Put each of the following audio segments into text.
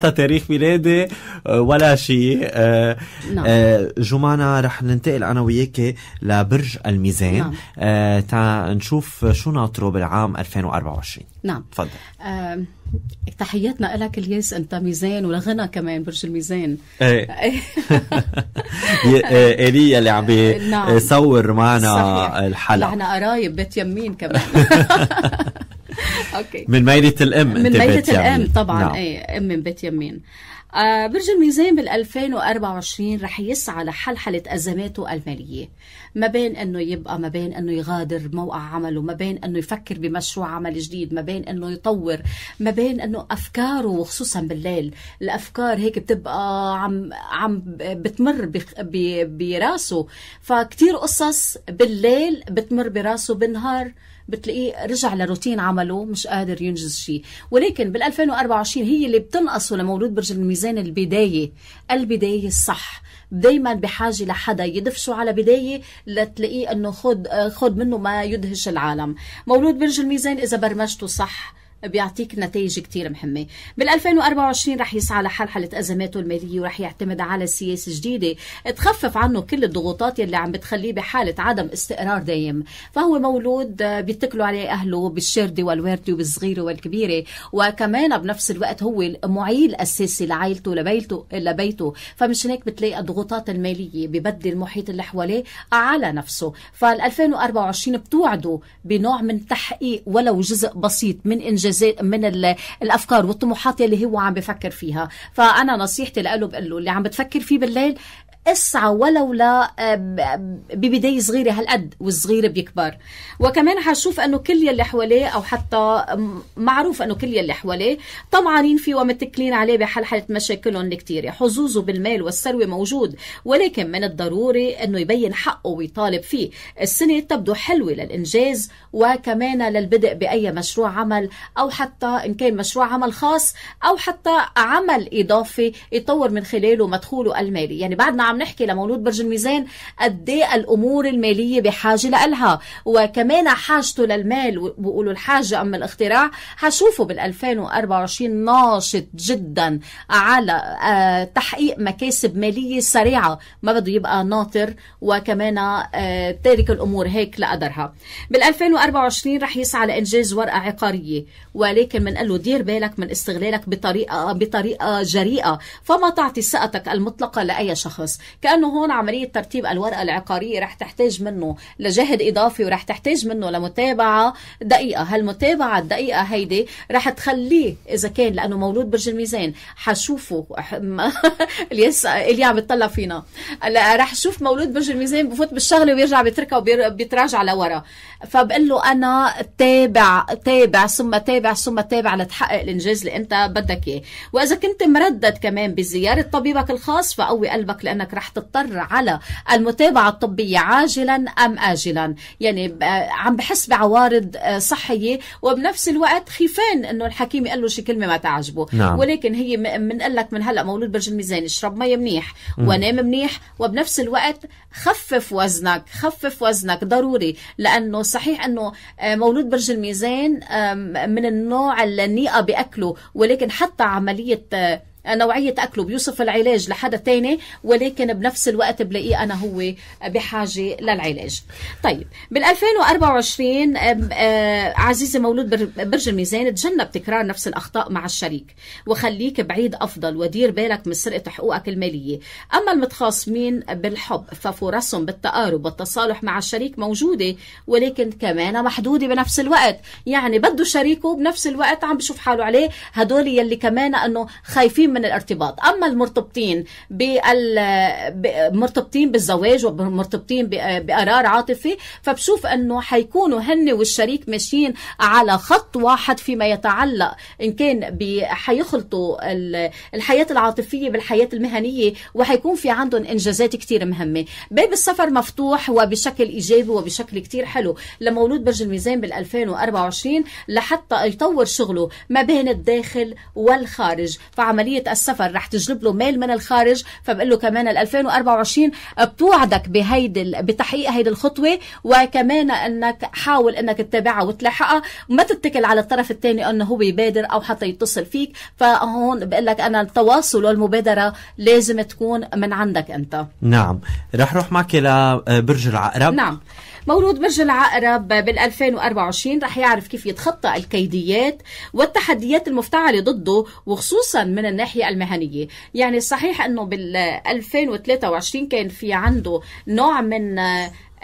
تاريخ ميلادي آه، ولا شيء آه، نعم. آه، جمعنا رح ننتقل انا وياك لبرج الميزان نعم. تا نشوف شو ناطره بالعام 2024 نعم تفضل تحياتنا لك الياس انت ميزان ولغنى كمان برج الميزان ايه, إيه، الي اللي عم نعم. بيصور معنا الحلقه نحن قرايب بيت يمين كمان أوكي. من ميلة الأم من ميلة الأم طبعا نعم. أي أم من بيت يمين آه برج الميزان بال 2024 رح يسعى لحلحلة أزماته المالية ما بين أنه يبقى ما بين أنه يغادر موقع عمله ما بين أنه يفكر بمشروع عمل جديد ما بين أنه يطور ما بين أنه أفكاره وخصوصا بالليل الأفكار هيك بتبقى عم عم بتمر براسه فكتير قصص بالليل بتمر براسه بالنهار بتلاقيه رجع لروتين عمله مش قادر ينجز شيء ولكن بال2024 هي اللي بتنقصه لمولود برج الميزان البدايه البدايه الصح دايما بحاجه لحدا يدفشه على بدايه لتلاقيه انه خد آه، خد منه ما يدهش العالم مولود برج الميزان اذا برمجته صح بيعطيك نتائج كثير مهمة بال 2024 رح يسعى لحل حالة أزماته المالية ورح يعتمد على سياسة جديدة تخفف عنه كل الضغوطات يلي عم بتخليه بحالة عدم استقرار دايم فهو مولود آه، بيتكلوا عليه أهله بالشردة والوردة وبالصغيرة والكبيرة وكمان بنفس الوقت هو المعيل الأساسي لعائلته لبيته لبيته فمشان هيك بتلاقي الضغوطات المالية ببدل المحيط اللي حواليه على نفسه فال 2024 بتوعده بنوع من تحقيق ولو جزء بسيط من إنجاز الجزاء من الافكار والطموحات اللي هو عم بفكر فيها فانا نصيحتي له بقول له اللي عم بتفكر فيه بالليل اسعى ولو لا ببداية صغيرة هالقد والصغيرة بيكبر وكمان حشوف انه كل يلي حواليه او حتى معروف انه كل يلي حواليه طمعانين فيه ومتكلين عليه حالة مشاكلهم الكتيرة حظوظه بالمال والثروة موجود ولكن من الضروري انه يبين حقه ويطالب فيه السنة تبدو حلوة للإنجاز وكمان للبدء بأي مشروع عمل أو حتى إن كان مشروع عمل خاص أو حتى عمل إضافي يطور من خلاله مدخوله المالي يعني بعدنا عم نحكي لمولود برج الميزان قد إيه الامور الماليه بحاجه لها وكمان حاجته للمال بيقولوا الحاجه ام الاختراع حشوفه بال 2024 ناشط جدا على آه، تحقيق مكاسب ماليه سريعه ما بده يبقى ناطر وكمان آه، تارك الامور هيك لقدرها بال 2024 رح يسعى لانجاز ورقه عقاريه ولكن بنقول له دير بالك من استغلالك بطريقه بطريقه جريئه فما تعطي ثقتك المطلقه لاي شخص كأنه هون عملية ترتيب الورقة العقارية رح تحتاج منه لجهد إضافي ورح تحتاج منه لمتابعة دقيقة هالمتابعة الدقيقة هيدي رح تخليه إذا كان لأنه مولود برج الميزان حشوفه اليس اللي عم بتطلع فينا رح شوف مولود برج الميزان بفوت بالشغله ويرجع بيتركها وبيتراجع لورا فبقول له انا تابع تابع ثم تابع ثم تابع لتحقق الانجاز اللي انت بدك اياه واذا كنت مردد كمان بزياره طبيبك الخاص فقوي قلبك لانك حضرتك رح تضطر على المتابعة الطبية عاجلا أم آجلا يعني آه، عم بحس بعوارض آه، صحية وبنفس الوقت خيفان أنه الحكيم يقول له شي كلمة ما تعجبه نعم. ولكن هي بنقول لك من هلأ مولود برج الميزان اشرب مي منيح ونام منيح وبنفس الوقت خفف وزنك خفف وزنك ضروري لأنه صحيح أنه آه، مولود برج الميزان من النوع اللي النيقة بأكله ولكن حتى عملية نوعية أكله بيوصف العلاج لحدا تاني ولكن بنفس الوقت بلاقيه أنا هو بحاجة للعلاج طيب بال2024 آه، عزيزي مولود برج الميزان تجنب تكرار نفس الأخطاء مع الشريك وخليك بعيد أفضل ودير بالك من سرقة حقوقك المالية أما المتخاصمين بالحب ففرصهم بالتقارب والتصالح مع الشريك موجودة ولكن كمان محدودة بنفس الوقت يعني بده شريكه بنفس الوقت عم بشوف حاله عليه هدول يلي كمان أنه خايفين من من الارتباط اما المرتبطين بال مرتبطين بالزواج ومرتبطين بقرار عاطفي فبشوف انه حيكونوا هن والشريك ماشيين على خط واحد فيما يتعلق ان كان حيخلطوا الحياه العاطفيه بالحياه المهنيه وحيكون في عندهم انجازات كثير مهمه باب السفر مفتوح وبشكل ايجابي وبشكل كثير حلو لمولود برج الميزان بال 2024 لحتى يطور شغله ما بين الداخل والخارج فعمليا عمليه السفر رح تجلب له ميل من الخارج فبقول له كمان ال 2024 بتوعدك بهيدي بتحقيق هيدي الخطوه وكمان انك حاول انك تتابعها وتلاحقها ما تتكل على الطرف الثاني انه هو يبادر او حتى يتصل فيك فهون بقول لك انا التواصل والمبادره لازم تكون من عندك انت نعم رح روح معك لبرج آه، العقرب نعم مولود برج العقرب بال 2024 رح يعرف كيف يتخطى الكيديات والتحديات المفتعلة ضده وخصوصا من الناحية المهنية يعني صحيح أنه بال 2023 كان في عنده نوع من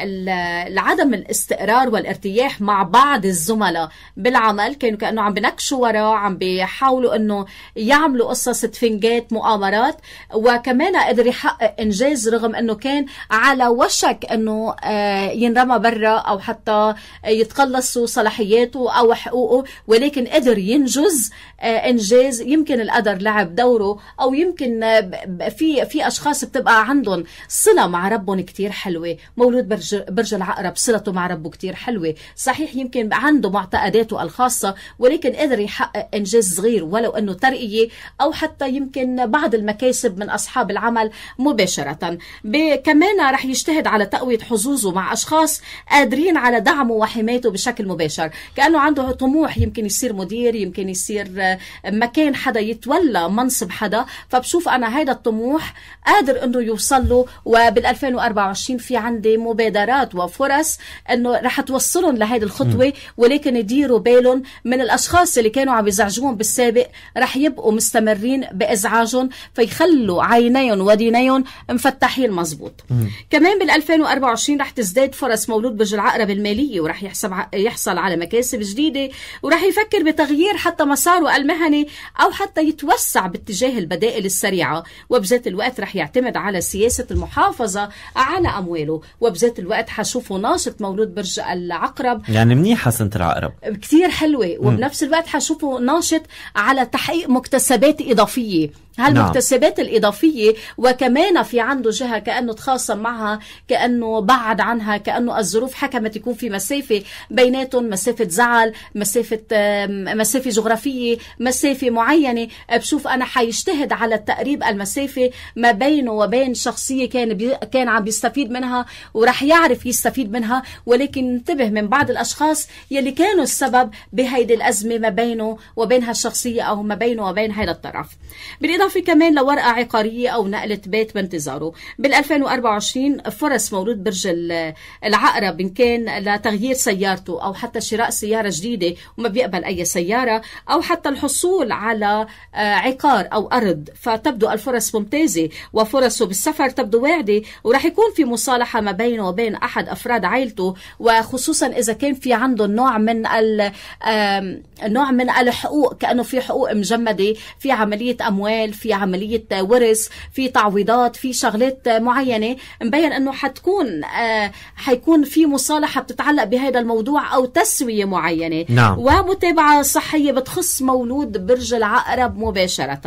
العدم الاستقرار والارتياح مع بعض الزملاء بالعمل كانوا كانه عم بنكشوا وراه عم بيحاولوا انه يعملوا قصص تفنجات مؤامرات وكمان قدر يحقق انجاز رغم انه كان على وشك انه آه، ينرمى برا او حتى يتقلصوا صلاحياته او حقوقه ولكن قدر ينجز آه، انجاز يمكن القدر لعب دوره او يمكن آه، في في اشخاص بتبقى عندهم صله مع ربهم كتير حلوه مولود برج برج برج العقرب صلته مع ربه كتير حلوه صحيح يمكن عنده معتقداته الخاصه ولكن قدر يحقق انجاز صغير ولو انه ترقيه او حتى يمكن بعض المكاسب من اصحاب العمل مباشره كمان رح يجتهد على تقويه حظوظه مع اشخاص قادرين على دعمه وحمايته بشكل مباشر كانه عنده طموح يمكن يصير مدير يمكن يصير آه، مكان حدا يتولى منصب حدا فبشوف انا هيدا الطموح قادر انه يوصل له وبال 2024 في عندي مبادره ادارات وفرص انه رح توصلهم لهيدي الخطوه ولكن يديروا بالهم من الاشخاص اللي كانوا عم يزعجوهم بالسابق رح يبقوا مستمرين بازعاجهم فيخلوا عينيهم ودينيهم مفتحين مزبوط كمان بال 2024 رح تزداد فرص مولود برج العقرب الماليه ورح يحسب يحصل على مكاسب جديده ورح يفكر بتغيير حتى مساره المهني او حتى يتوسع باتجاه البدائل السريعه وبذات الوقت رح يعتمد على سياسه المحافظه على امواله وبذات الوقت حشوفه ناشط مولود برج العقرب يعني منيحه سنه العقرب كثير حلوه وبنفس الوقت حشوفه ناشط على تحقيق مكتسبات اضافيه هالمكتسبات نعم. الإضافية وكمان في عنده جهة كأنه تخاصم معها كأنه بعد عنها كأنه الظروف حكمت يكون في مسافة بيناتهم مسافة زعل مسافة مسافة جغرافية مسافة معينة بشوف أنا حيجتهد على التقريب المسافة ما بينه وبين شخصية كان بي كان عم بيستفيد منها ورح يعرف يستفيد منها ولكن انتبه من بعض الأشخاص يلي كانوا السبب بهيدي الأزمة ما بينه وبين هالشخصية أو ما بينه وبين هذا الطرف بالإضافة بالاضافه كمان لورقه عقاريه او نقله بيت بانتظاره بال2024 فرص مولود برج العقرب ان كان لتغيير سيارته او حتى شراء سياره جديده وما بيقبل اي سياره او حتى الحصول على آه، عقار او ارض فتبدو الفرص ممتازه وفرصه بالسفر تبدو واعده وراح يكون في مصالحه ما بينه وبين احد افراد عائلته وخصوصا اذا كان في عنده نوع من نوع من الحقوق كانه في حقوق مجمده في عمليه اموال في عملية ورث في تعويضات في شغلات معينة مبين أنه حتكون آه، حيكون في مصالحة بتتعلق بهذا الموضوع أو تسوية معينة نعم. ومتابعة صحية بتخص مولود برج العقرب مباشرة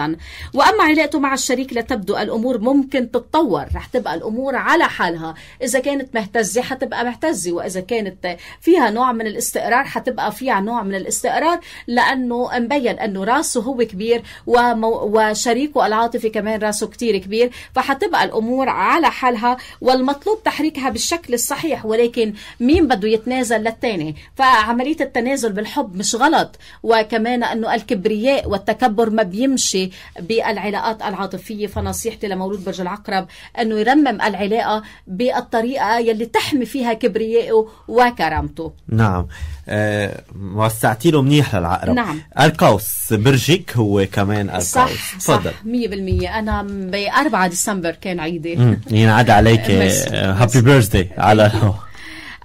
وأما علاقته مع الشريك لتبدو الأمور ممكن تتطور رح تبقى الأمور على حالها إذا كانت مهتزة حتبقى مهتزة وإذا كانت فيها نوع من الاستقرار حتبقى فيها نوع من الاستقرار لأنه مبين أنه راسه هو كبير ومو... وشريك فريقه العاطفي كمان راسه كتير كبير فحتبقى الامور على حالها والمطلوب تحريكها بالشكل الصحيح ولكن مين بده يتنازل للتاني فعمليه التنازل بالحب مش غلط وكمان انه الكبرياء والتكبر ما بيمشي بالعلاقات العاطفيه فنصيحتي لمولود برج العقرب انه يرمم العلاقه بالطريقه يلي تحمي فيها كبريائه وكرامته نعم آه، وسعتي له منيح للعقرب نعم القوس برجك هو كمان القوس صح صح العدد 100% انا ب 4 ديسمبر كان عيدي ينعاد عليك هابي بيرثدي آه، على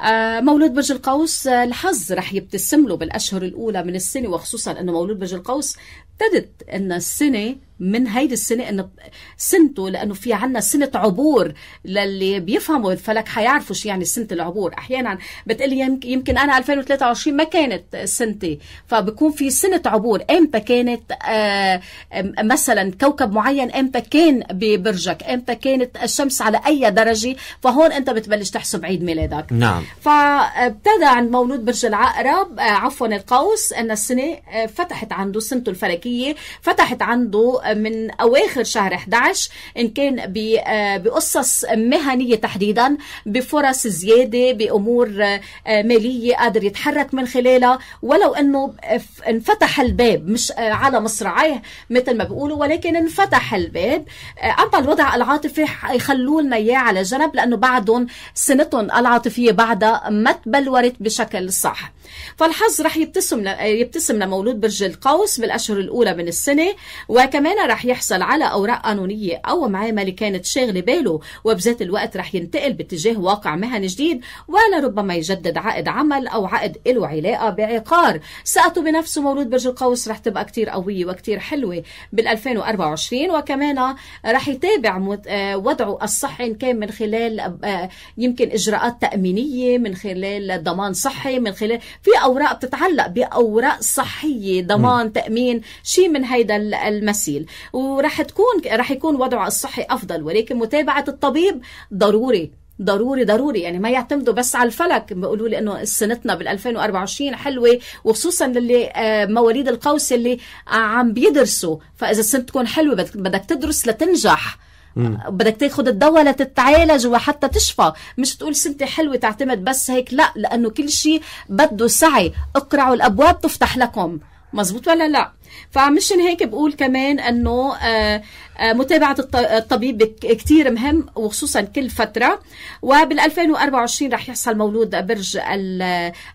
آه، مولود برج القوس آه، الحظ رح يبتسم له بالاشهر الاولى من السنه وخصوصا انه مولود برج القوس ابتدت ان السنه من هيدي السنه انه سنته لانه في عنا سنه عبور للي بيفهموا الفلك حيعرفوا شو يعني سنه العبور احيانا بتقلي يمكن انا 2023 ما كانت سنتي فبكون في سنه عبور امتى كانت آه، مثلا كوكب معين امتى كان ببرجك امتى كانت الشمس على اي درجه فهون انت بتبلش تحسب عيد ميلادك نعم فابتدى عند مولود برج العقرب آه، عفوا القوس ان السنه آه، فتحت عنده سنته الفلكيه فتحت عنده من أواخر شهر 11 إن كان آه، بقصص مهنية تحديدا بفرص زيادة بأمور آه، مالية قادر يتحرك من خلالها ولو أنه انفتح الباب مش آه، على مصراعيه مثل ما بيقولوا ولكن انفتح الباب أما الوضع العاطفي يخلوا لنا إياه على جنب لأنه بعدهم سنتهم العاطفية بعدها ما تبلورت بشكل صح فالحظ رح يبتسم يبتسم لمولود برج القوس بالأشهر الأولى من السنة وكمان رح يحصل على أوراق قانونية أو معاملة كانت شاغلة باله وبذات الوقت رح ينتقل باتجاه واقع مهني جديد ولربما يجدد عقد عمل أو عقد له علاقة بعقار ثقته بنفسه مولود برج القوس رح تبقى كتير قوية وكتير حلوة بال2024 وكمان رح يتابع آه، وضعه الصحي إن كان من خلال آه، يمكن إجراءات تأمينية من خلال ضمان صحي من خلال في اوراق بتتعلق باوراق صحيه ضمان م. تامين شيء من هيدا المسيل ورح تكون رح يكون وضعه الصحي افضل ولكن متابعه الطبيب ضروري ضروري ضروري يعني ما يعتمدوا بس على الفلك بيقولوا لي انه سنتنا بال 2024 حلوه وخصوصا للي آه، مواليد القوس اللي عم بيدرسوا فاذا سنتكم حلوه بدك تدرس لتنجح بدك تاخذ الدواء لتتعالج وحتى تشفى مش تقول سنتي حلوه تعتمد بس هيك لا لانه كل شيء بده سعي اقرعوا الابواب تفتح لكم مزبوط ولا لا فمشان هيك بقول كمان انه آه، آه، متابعه الطبيب كثير مهم وخصوصا كل فتره وبال 2024 رح يحصل مولود برج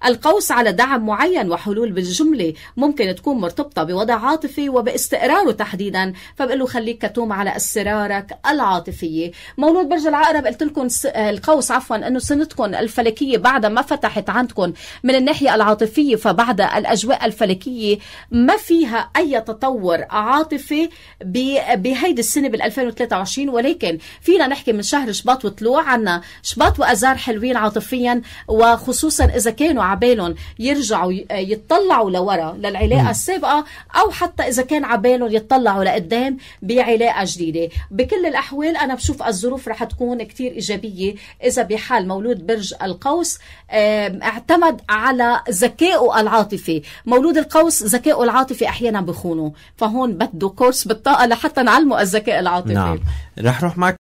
القوس على دعم معين وحلول بالجمله ممكن تكون مرتبطه بوضع عاطفي وباستقراره تحديدا فبقول له خليك كتوم على اسرارك العاطفيه مولود برج العقرب قلت لكم القوس عفوا انه سنتكم الفلكيه بعد ما فتحت عندكم من الناحيه العاطفيه فبعد الاجواء الفلكيه ما فيها أي تطور عاطفي بهيدي السنة بال 2023 ولكن فينا نحكي من شهر شباط وطلوع عنا شباط وازار حلوين عاطفيا وخصوصا إذا كانوا عبالهم يرجعوا يتطلعوا لورا للعلاقة السابقة أو حتى إذا كان عبالهم يتطلعوا لقدام بعلاقة جديدة بكل الأحوال أنا بشوف الظروف رح تكون كتير إيجابية إذا بحال مولود برج القوس اعتمد على ذكائه العاطفي مولود القوس ذكائه العاطفي أحيانا عم بخونوا فهون بده كورس بالطاقه لحتى نعلمه الذكاء العاطفي نعم رح روح معك